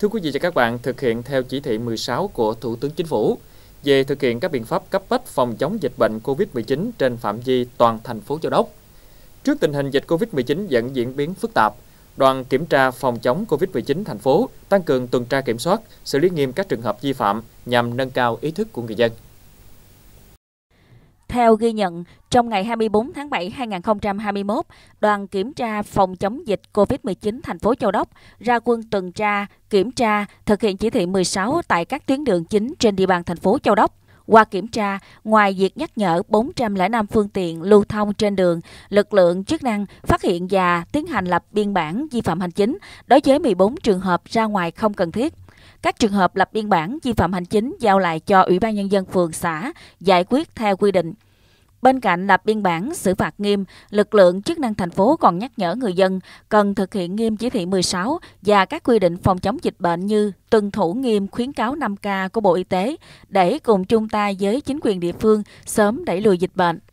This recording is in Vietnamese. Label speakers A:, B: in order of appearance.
A: Thưa quý vị và các bạn, thực hiện theo chỉ thị 16 của Thủ tướng Chính phủ về thực hiện các biện pháp cấp bách phòng chống dịch bệnh COVID-19 trên phạm vi toàn thành phố Châu Đốc. Trước tình hình dịch COVID-19 vẫn diễn biến phức tạp, đoàn kiểm tra phòng chống COVID-19 thành phố tăng cường tuần tra kiểm soát, xử lý nghiêm các trường hợp vi phạm nhằm nâng cao ý thức của người dân.
B: Theo ghi nhận, trong ngày 24 tháng 7 2021, đoàn kiểm tra phòng chống dịch COVID-19 thành phố Châu Đốc ra quân tuần tra, kiểm tra, thực hiện chỉ thị 16 tại các tuyến đường chính trên địa bàn thành phố Châu Đốc. Qua kiểm tra, ngoài việc nhắc nhở 405 phương tiện lưu thông trên đường, lực lượng chức năng phát hiện và tiến hành lập biên bản vi phạm hành chính đối với 14 trường hợp ra ngoài không cần thiết. Các trường hợp lập biên bản vi phạm hành chính giao lại cho Ủy ban Nhân dân phường xã giải quyết theo quy định. Bên cạnh lập biên bản xử phạt nghiêm, lực lượng chức năng thành phố còn nhắc nhở người dân cần thực hiện nghiêm chỉ thị 16 và các quy định phòng chống dịch bệnh như tuân thủ nghiêm khuyến cáo 5K của Bộ Y tế để cùng chung tay với chính quyền địa phương sớm đẩy lùi dịch bệnh.